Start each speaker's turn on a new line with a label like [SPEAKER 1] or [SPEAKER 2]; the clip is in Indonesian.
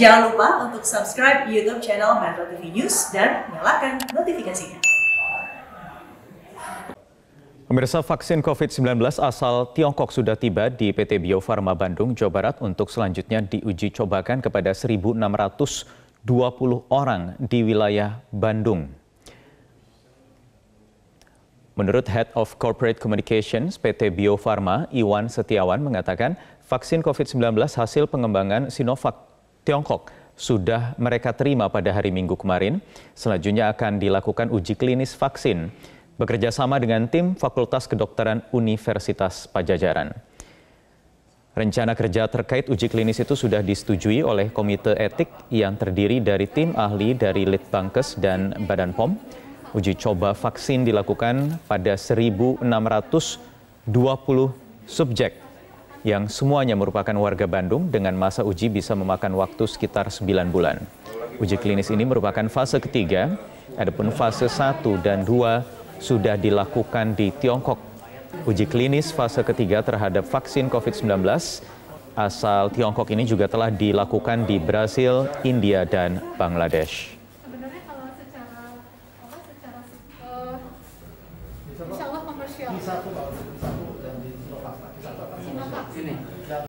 [SPEAKER 1] Jangan lupa untuk subscribe YouTube channel Metro TV News dan nyalakan notifikasinya. Pemirsa vaksin COVID-19 asal Tiongkok sudah tiba di PT Bio Farma Bandung, Jawa Barat untuk selanjutnya diuji cobakan kepada 1.620 orang di wilayah Bandung. Menurut Head of Corporate Communications PT Bio Farma, Iwan Setiawan mengatakan vaksin COVID-19 hasil pengembangan Sinovac Tiongkok sudah mereka terima pada hari Minggu kemarin. Selanjutnya akan dilakukan uji klinis vaksin bekerja sama dengan tim Fakultas Kedokteran Universitas Pajajaran. Rencana kerja terkait uji klinis itu sudah disetujui oleh Komite Etik yang terdiri dari tim ahli dari Litbangkes dan Badan POM. Uji coba vaksin dilakukan pada 1.620 subjek yang semuanya merupakan warga Bandung dengan masa uji bisa memakan waktu sekitar 9 bulan. Uji klinis ini merupakan fase ketiga, adapun fase 1 dan 2 sudah dilakukan di Tiongkok. Uji klinis fase ketiga terhadap vaksin COVID-19 asal Tiongkok ini juga telah dilakukan di Brasil, India, dan Bangladesh. Sini.